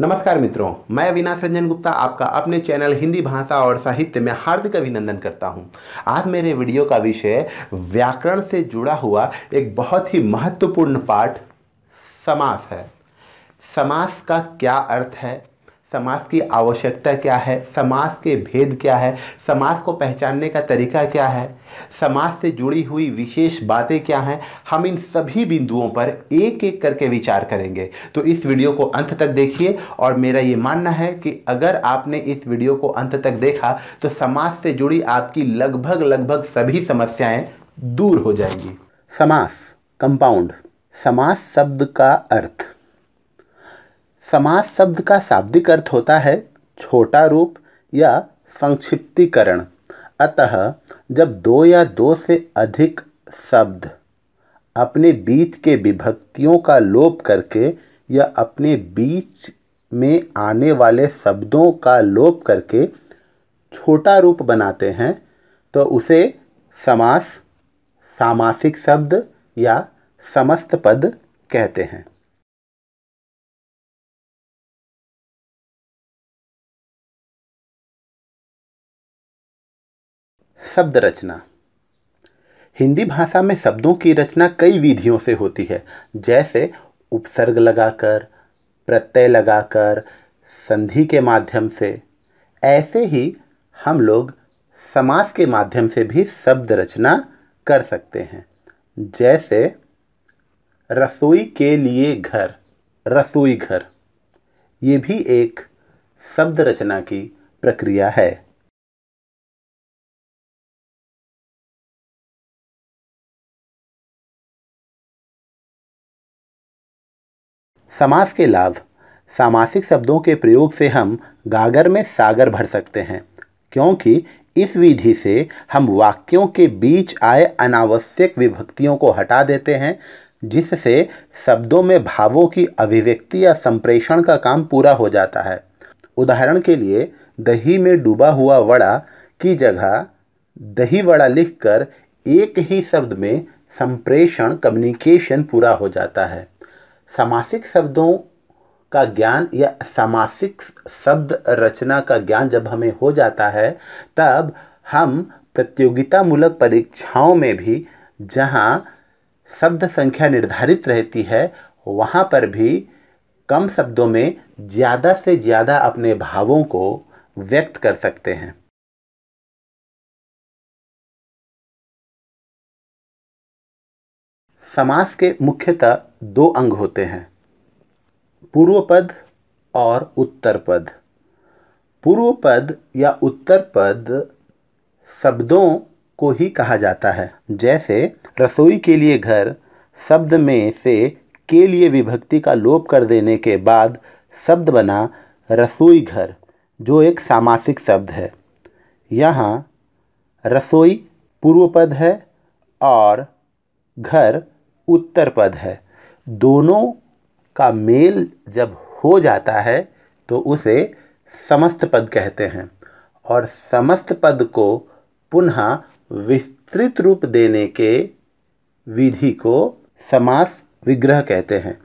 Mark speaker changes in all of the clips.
Speaker 1: नमस्कार मित्रों मैं अविनाश रंजन गुप्ता आपका अपने चैनल हिंदी भाषा और साहित्य में हार्दिक अभिनंदन करता हूं। आज मेरे वीडियो का विषय व्याकरण से जुड़ा हुआ एक बहुत ही महत्वपूर्ण पाठ समास है समास का क्या अर्थ है समाज की आवश्यकता क्या है समाज के भेद क्या है समाज को पहचानने का तरीका क्या है समाज से जुड़ी हुई विशेष बातें क्या हैं हम इन सभी बिंदुओं पर एक एक करके विचार करेंगे तो इस वीडियो को अंत तक देखिए और मेरा ये मानना है कि अगर आपने इस वीडियो को अंत तक देखा तो समाज से जुड़ी आपकी लगभग लगभग सभी समस्याएँ दूर हो जाएंगी समास कंपाउंड समास शब्द का अर्थ समास शब्द का शाब्दिक अर्थ होता है छोटा रूप या संक्षिप्तीकरण अतः जब दो या दो से अधिक शब्द अपने बीच के विभक्तियों का लोप करके या अपने बीच में आने वाले शब्दों का लोप करके छोटा रूप बनाते हैं तो उसे समास
Speaker 2: सामासिक शब्द या समस्त पद कहते हैं शब्द रचना हिंदी
Speaker 1: भाषा में शब्दों की रचना कई विधियों से होती है जैसे उपसर्ग लगाकर प्रत्यय लगाकर संधि के माध्यम से ऐसे ही हम लोग समास के माध्यम से भी शब्द रचना कर सकते हैं जैसे रसोई के लिए घर
Speaker 2: रसोई घर ये भी एक शब्द रचना की प्रक्रिया है समास के लाभ सामासिक शब्दों के प्रयोग से हम गागर में सागर भर सकते
Speaker 1: हैं क्योंकि इस विधि से हम वाक्यों के बीच आए अनावश्यक विभक्तियों को हटा देते हैं जिससे शब्दों में भावों की अभिव्यक्ति या संप्रेषण का काम पूरा हो जाता है उदाहरण के लिए दही में डूबा हुआ वड़ा की जगह दही वड़ा लिखकर एक ही शब्द में संप्रेषण कम्युनिकेशन पूरा हो जाता है समासिक शब्दों का ज्ञान या सामासिक शब्द रचना का ज्ञान जब हमें हो जाता है तब हम प्रतियोगितामूलक परीक्षाओं में भी जहाँ शब्द संख्या निर्धारित रहती है वहाँ पर भी
Speaker 2: कम शब्दों में ज़्यादा से ज़्यादा अपने भावों को व्यक्त कर सकते हैं समास के मुख्यतः दो अंग होते हैं
Speaker 1: पूर्व पद और उत्तर पद पूर्व पद या उत्तर पद शब्दों को ही कहा जाता है जैसे रसोई के लिए घर शब्द में से के लिए विभक्ति का लोप कर देने के बाद शब्द बना रसोई घर जो एक सामासिक शब्द है यहाँ रसोई पूर्व पद है और घर उत्तर पद है दोनों का मेल जब हो जाता है तो उसे समस्त पद कहते हैं और समस्त पद को पुनः विस्तृत रूप देने के विधि को समास विग्रह कहते हैं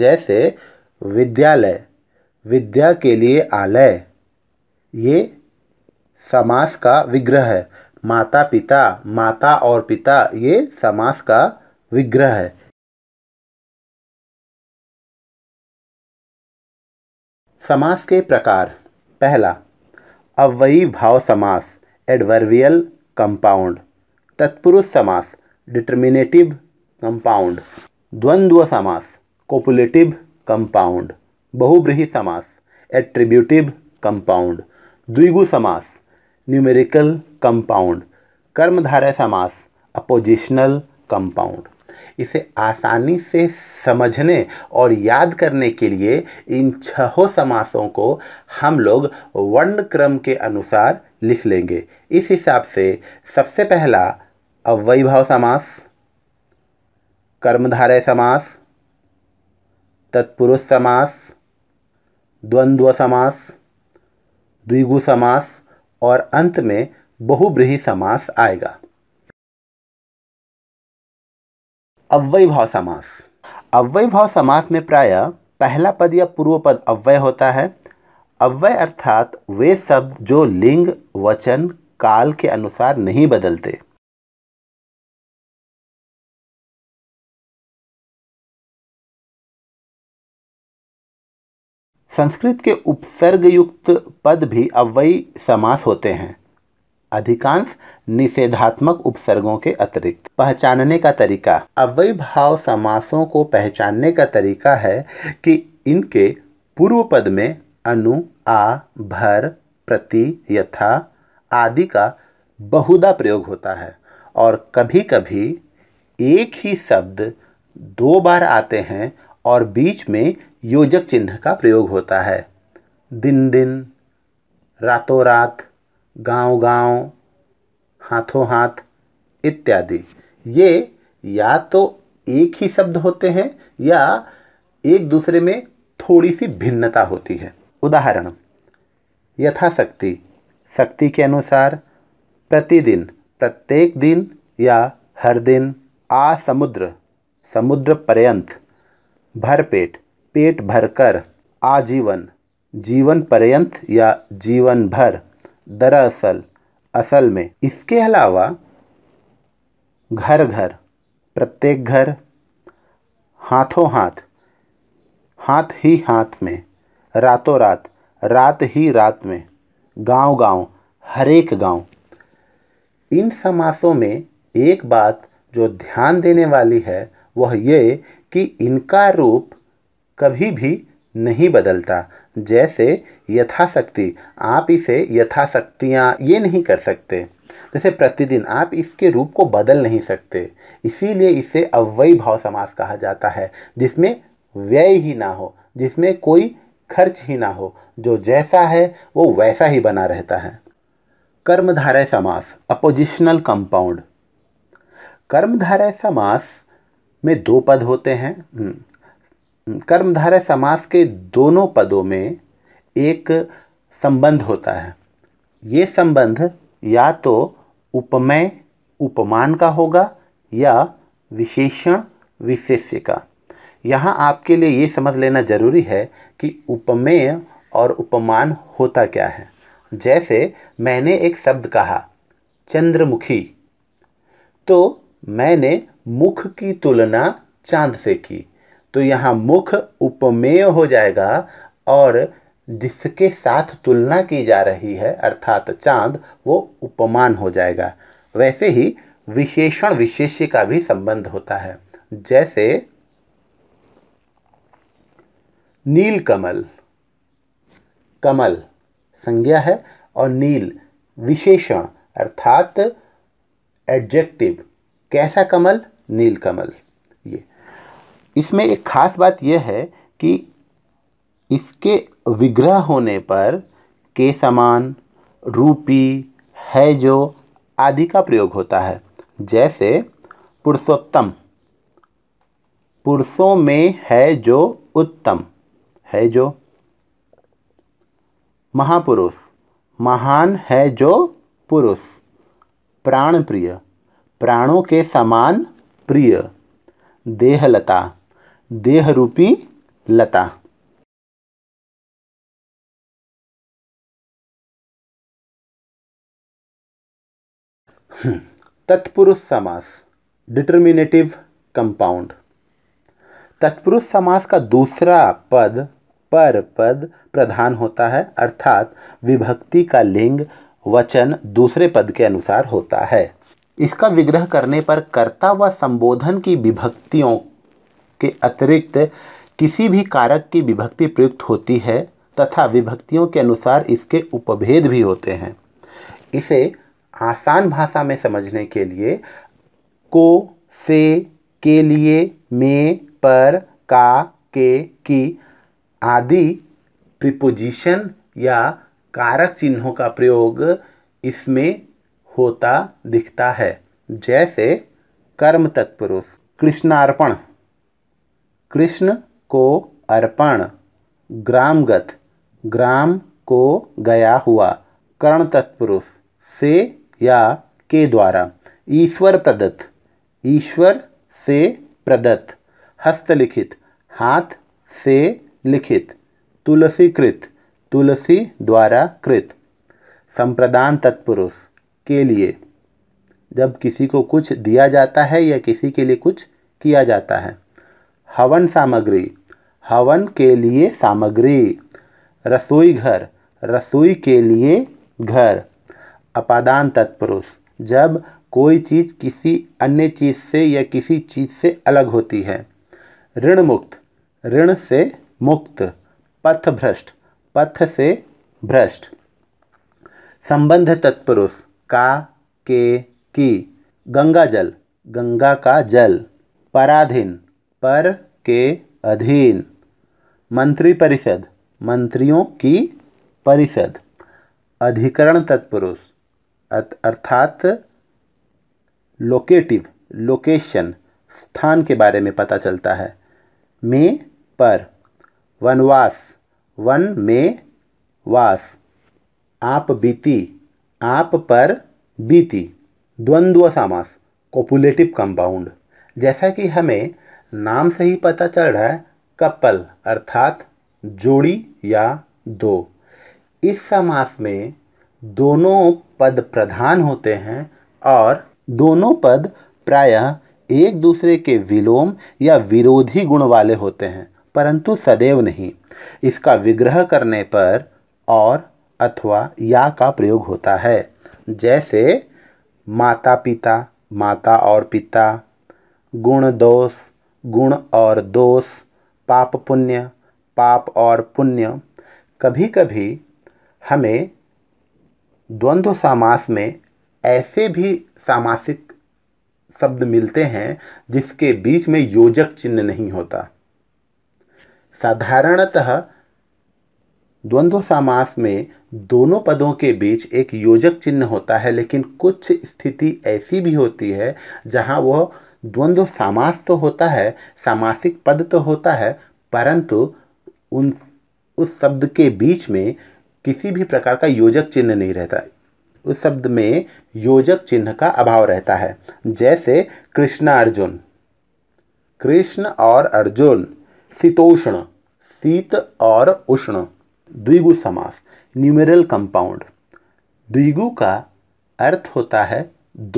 Speaker 1: जैसे विद्यालय विद्या के लिए आलय ये समास का विग्रह है माता पिता माता और पिता ये
Speaker 2: समास का विग्रह है समास के प्रकार पहला अव्ययी
Speaker 1: भाव समास एडवर्वियल कंपाउंड तत्पुरुष समास डिटर्मिनेटिव कंपाउंड द्वंद्व समास कोपुलेटिव कंपाउंड बहुब्रीही समास एट्रीब्यूटिव कंपाउंड द्विगु समास न्यूमेरिकल कंपाउंड कर्मधारय समास अपोजिशनल कंपाउंड इसे आसानी से समझने और याद करने के लिए इन छहों समासों को हम लोग वर्ण क्रम के अनुसार लिख लेंगे इस हिसाब से सबसे पहला अव्ययभाव समास कर्मधारय समास तत्पुरुष समास द्वंद्व समास द्विगु समास और अंत में बहुब्रीही समास आएगा अव्यय भाव समास अव्यय भाव समास में प्राय पहला पद या पूर्व पद अव्यय होता है अव्यय अर्थात वे शब्द जो लिंग
Speaker 2: वचन काल के अनुसार नहीं बदलते संस्कृत के उपसर्ग युक्त पद भी अव्ययी समास
Speaker 1: होते हैं अधिकांश निषेधात्मक उपसर्गों के अतिरिक्त पहचानने का तरीका अव्यय भाव समासों को पहचानने का तरीका है कि इनके पूर्व पद में अनु आ भर प्रति यथा आदि का बहुधा प्रयोग होता है और कभी कभी एक ही शब्द दो बार आते हैं और बीच में योजक चिन्ह का प्रयोग होता है दिन दिन रातों रात गांव गांव हाथों हाथ इत्यादि ये या तो एक ही शब्द होते हैं या एक दूसरे में थोड़ी सी भिन्नता होती है उदाहरण यथाशक्ति शक्ति के अनुसार प्रतिदिन प्रत्येक दिन या हर दिन आ समुद्र समुद्र पर्यंत भरपेट पेट भरकर आजीवन जीवन पर्यंत या जीवन भर दरअसल असल में इसके अलावा घर घर प्रत्येक घर हाथों हाथ हाथ ही हाथ में रातों रात रात ही रात में गांव गांव हरेक गांव इन समासों में एक बात जो ध्यान देने वाली है वह ये कि इनका रूप कभी भी नहीं बदलता जैसे यथाशक्ति आप इसे यथाशक्तियाँ ये नहीं कर सकते जैसे प्रतिदिन आप इसके रूप को बदल नहीं सकते इसीलिए इसे अव्यय भाव समास कहा जाता है जिसमें व्यय ही ना हो जिसमें कोई खर्च ही ना हो जो जैसा है वो वैसा ही बना रहता है कर्मधारय समास अपोजिशनल कंपाउंड कर्मधारय समास में दो पद होते हैं हम्म, कर्मधारय समास के दोनों पदों में एक संबंध होता है ये संबंध या तो उपमय उपमान का होगा या विशेषण विशेष्य का यहाँ आपके लिए ये समझ लेना जरूरी है कि उपमेय और उपमान होता क्या है जैसे मैंने एक शब्द कहा चंद्रमुखी तो मैंने मुख की तुलना चांद से की तो यहाँ मुख उपमेय हो जाएगा और जिसके साथ तुलना की जा रही है अर्थात चांद वो उपमान हो जाएगा वैसे ही विशेषण विशेष्य का भी संबंध होता है जैसे नील कमल कमल संज्ञा है और नील विशेषण अर्थात एडजेक्टिव कैसा कमल नील कमल ये इसमें एक ख़ास बात यह है कि इसके विग्रह होने पर के समान रूपी है जो आदि का प्रयोग होता है जैसे पुरुषोत्तम पुरुषों में है जो उत्तम है जो महापुरुष महान है जो पुरुष प्राण प्रिय प्राणों के समान
Speaker 2: प्रिय देहलता देह रूपी लता हम्म, तत्पुरुष समास
Speaker 1: डिटर्मिनेटिव कंपाउंड तत्पुरुष समास का दूसरा पद पर पद प्रधान होता है अर्थात विभक्ति का लिंग वचन दूसरे पद के अनुसार होता है इसका विग्रह करने पर कर्ता व संबोधन की विभक्तियों के अतिरिक्त किसी भी कारक की विभक्ति प्रयुक्त होती है तथा विभक्तियों के अनुसार इसके उपभेद भी होते हैं इसे आसान भाषा में समझने के लिए को से के लिए में पर का के की आदि प्रिपोजिशन या कारक चिन्हों का प्रयोग इसमें होता दिखता है जैसे कर्म तत्पुरुष कृष्णार्पण कृष्ण को अर्पण ग्रामगत ग्राम को गया हुआ कर्ण तत्पुरुष से या के द्वारा ईश्वर प्रदत्त ईश्वर से प्रदत्त हस्तलिखित हाथ से लिखित तुलसीकृत तुलसी द्वारा कृत संप्रदान तत्पुरुष के लिए जब किसी को कुछ दिया जाता है या किसी के लिए कुछ किया जाता है हवन सामग्री हवन के लिए सामग्री रसोई घर रसोई के लिए घर अपादान तत्पुरुष जब कोई चीज़ किसी अन्य चीज़ से या किसी चीज़ से अलग होती है ऋण मुक्त ऋण से मुक्त पथ भ्रष्ट पथ से भ्रष्ट संबंध तत्पुरुष का के की गंगा जल गंगा का जल पराधीन पर के अधीन मंत्रिपरिषद मंत्रियों की परिषद अधिकरण तत्पुरुष अर्थात लोकेटिव लोकेशन स्थान के बारे में पता चलता है में पर वनवास वन में वास आप बीती आप पर बीती द्वंद्व समास कोपुलेटिव कंपाउंड जैसा कि हमें नाम से ही पता चल रहा है कपल अर्थात जोड़ी या दो इस समास में दोनों पद प्रधान होते हैं और दोनों पद प्रायः एक दूसरे के विलोम या विरोधी गुण वाले होते हैं परंतु सदैव नहीं इसका विग्रह करने पर और अथवा या का प्रयोग होता है जैसे माता पिता माता और पिता गुण दोष गुण और दोष पाप पुण्य पाप और पुण्य कभी कभी हमें द्वंद्व समास में ऐसे भी सामासिक शब्द मिलते हैं जिसके बीच में योजक चिन्ह नहीं होता साधारणतः द्वंद्व सामास में दोनों पदों के बीच एक योजक चिन्ह होता है लेकिन कुछ स्थिति ऐसी भी होती है जहां वह द्वंद्व समास तो होता है सामासिक पद तो होता है परंतु उन उस शब्द के बीच में किसी भी प्रकार का योजक चिन्ह नहीं रहता उस शब्द में योजक चिन्ह का अभाव रहता है जैसे कृष्ण अर्जुन कृष्ण और अर्जुन शीतोष्ण शीत और उष्ण द्विगु समास न्यूमेरल कंपाउंड द्विगु का अर्थ होता है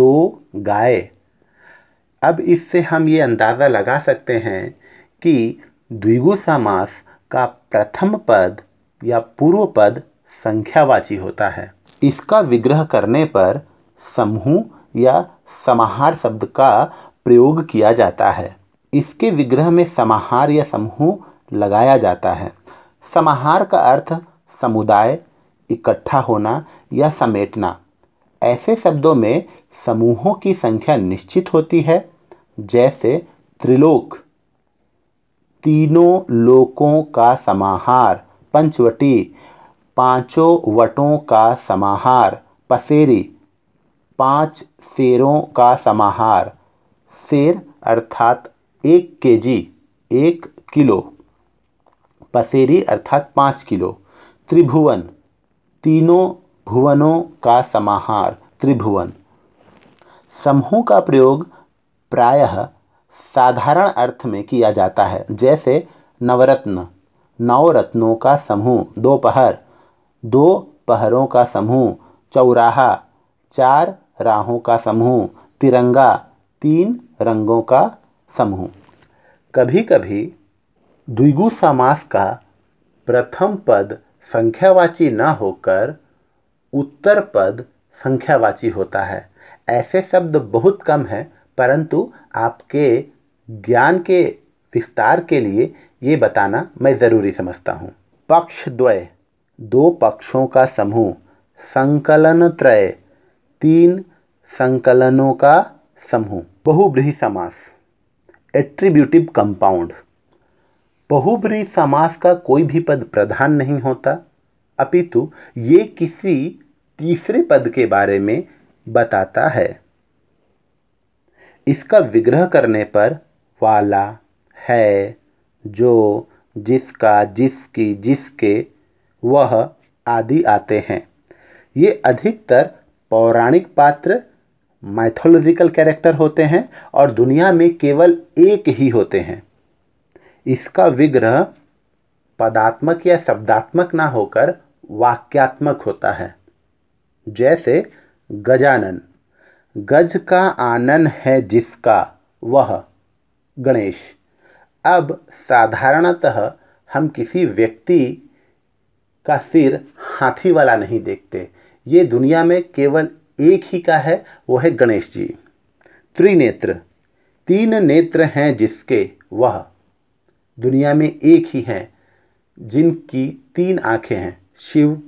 Speaker 1: दो गाय अब इससे हम ये अंदाज़ा लगा सकते हैं कि द्विगु समास का प्रथम पद या पूर्व पद संख्यावाची होता है इसका विग्रह करने पर समूह या समाहार शब्द का प्रयोग किया जाता है इसके विग्रह में समाहार या समूह लगाया जाता है समाहार का अर्थ समुदाय इकट्ठा होना या समेटना ऐसे शब्दों में समूहों की संख्या निश्चित होती है जैसे त्रिलोक तीनों लोकों का समाहार पंचवटी पांचों वटों का समाहार पसेरी पांच शेरों का समाहार शेर अर्थात एक के जी एक किलो पसेरी अर्थात पाँच किलो त्रिभुवन तीनों भुवनों का समाहार त्रिभुवन समूह का प्रयोग प्रायः साधारण अर्थ में किया जाता है जैसे नवरत्न नौ रत्नों का समूह दोपहर दो पहरों का समूह चौराहा चार राहों का समूह तिरंगा तीन रंगों का समूह कभी कभी द्विगु समास का प्रथम पद संख्यावाची न होकर उत्तर पद संख्यावाची होता है ऐसे शब्द बहुत कम हैं परंतु आपके ज्ञान के विस्तार के लिए ये बताना मैं ज़रूरी समझता हूँ पक्ष द्वय दो पक्षों का समूह संकलन त्रय तीन संकलनों का समूह बहुब्रीही समास एट्रीब्यूटिव कंपाउंड बहुब्रीही समास का कोई भी पद प्रधान नहीं होता अपितु ये किसी तीसरे पद के बारे में बताता है इसका विग्रह करने पर वाला है जो जिसका जिसकी जिसके वह आदि आते हैं ये अधिकतर पौराणिक पात्र माइथोलॉजिकल कैरेक्टर होते हैं और दुनिया में केवल एक ही होते हैं इसका विग्रह पदात्मक या शब्दात्मक ना होकर वाक्यात्मक होता है जैसे गजानन गज का आनन है जिसका वह गणेश अब साधारणतः हम किसी व्यक्ति का सिर हाथी वाला नहीं देखते ये दुनिया में केवल एक ही का है वो है गणेश जी त्रिनेत्र तीन नेत्र हैं जिसके वह दुनिया में एक ही हैं जिनकी तीन आँखें हैं शिव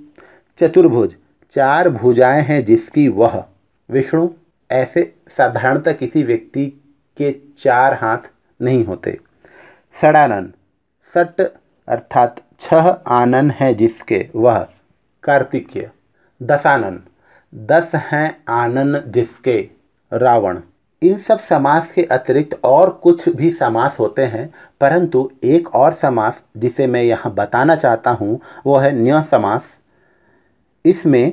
Speaker 1: चतुर्भुज चार भुजाएं हैं जिसकी वह विष्णु ऐसे साधारणतः किसी व्यक्ति के चार हाथ नहीं होते षडानन सट अर्थात छह आनन है जिसके वह कार्तिकीय दसानन दस हैं आनन जिसके रावण इन सब समास के अतिरिक्त और कुछ भी समास होते हैं परंतु एक और समास जिसे मैं यहाँ बताना चाहता हूँ वो है न्य समास इसमें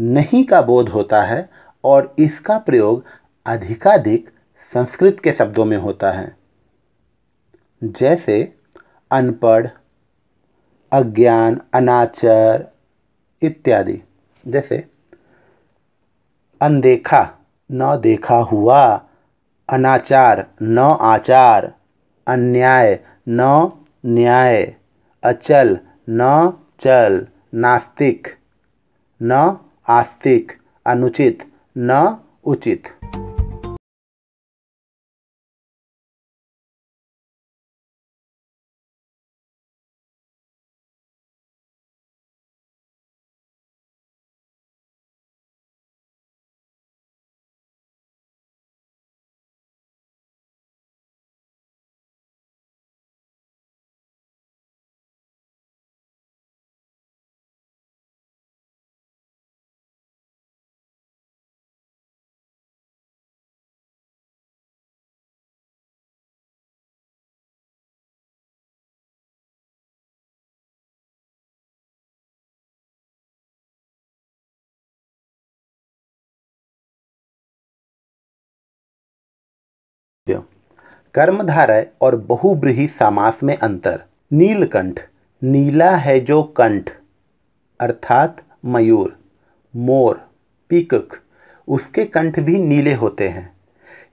Speaker 1: नहीं का बोध होता है और इसका प्रयोग अधिकाधिक संस्कृत के शब्दों में होता है जैसे अनपढ़ अज्ञान अनाचर इत्यादि जैसे अनदेखा न देखा हुआ अनाचार न आचार अन्याय न न्याय अचल न चल नास्तिक न आस्तिक
Speaker 2: अनुचित ना उचित कर्मधारय और बहुब्रीही सामास में अंतर नीलकंठ नीला
Speaker 1: है जो कंठ अर्थात मयूर मोर पीकक उसके कंठ भी नीले होते हैं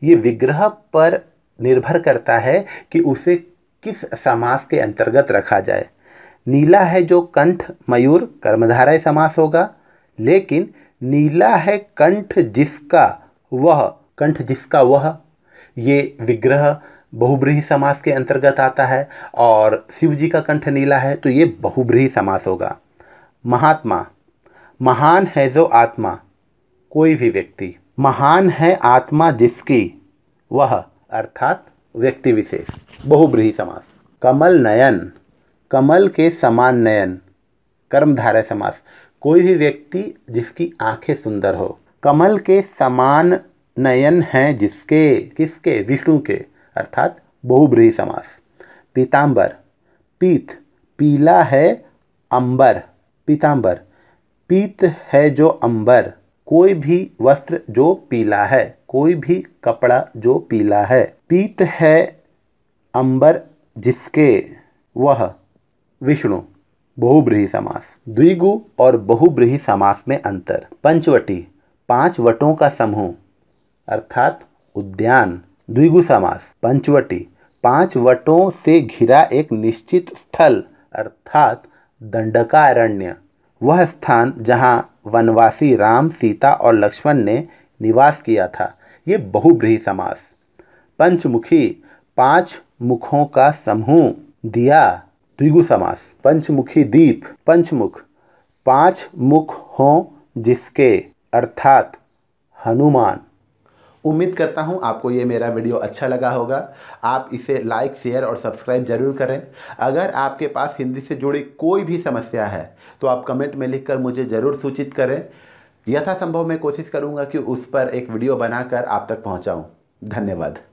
Speaker 1: ये विग्रह पर निर्भर करता है कि उसे किस समास के अंतर्गत रखा जाए नीला है जो कंठ मयूर कर्मधारय समास होगा लेकिन नीला है कंठ जिसका वह कंठ जिसका वह ये विग्रह बहुब्रीही समास के अंतर्गत आता है और शिव जी का कंठ नीला है तो ये बहुब्रीही समास होगा महात्मा महान है जो आत्मा कोई भी व्यक्ति महान है आत्मा जिसकी वह अर्थात व्यक्ति विशेष बहुब्रीही समास कमल नयन कमल के समान नयन कर्मधारय समास कोई भी व्यक्ति जिसकी आंखें सुंदर हो कमल के समान नयन हैं जिसके किसके विष्णु के अर्थात बहुब्रीही समास पीतांबर पीत पीला है अंबर पीतांबर पीत है जो अंबर कोई भी वस्त्र जो पीला है कोई भी कपड़ा जो पीला है पीत है अंबर जिसके वह विष्णु बहुब्रीही समास द्विगु और बहुब्रीही समास में अंतर पंचवटी पांच वटों का समूह अर्थात उद्यान द्विगु समास पंचवटी पांच वटों से घिरा एक निश्चित स्थल अर्थात दंडकारण्य वह स्थान जहाँ वनवासी राम सीता और लक्ष्मण ने निवास किया था ये बहुब्रीही समास पंचमुखी पांच मुखों का समूह दिया द्विगु समास पंचमुखी दीप पंचमुख पांच मुख हों जिसके अर्थात हनुमान उम्मीद करता हूँ आपको ये मेरा वीडियो अच्छा लगा होगा आप इसे लाइक शेयर और सब्सक्राइब जरूर करें अगर आपके पास हिंदी से जुड़ी कोई भी समस्या है तो आप कमेंट में लिखकर मुझे ज़रूर सूचित करें यथासंभव मैं कोशिश करूँगा कि उस पर एक वीडियो बनाकर आप तक पहुँचाऊँ धन्यवाद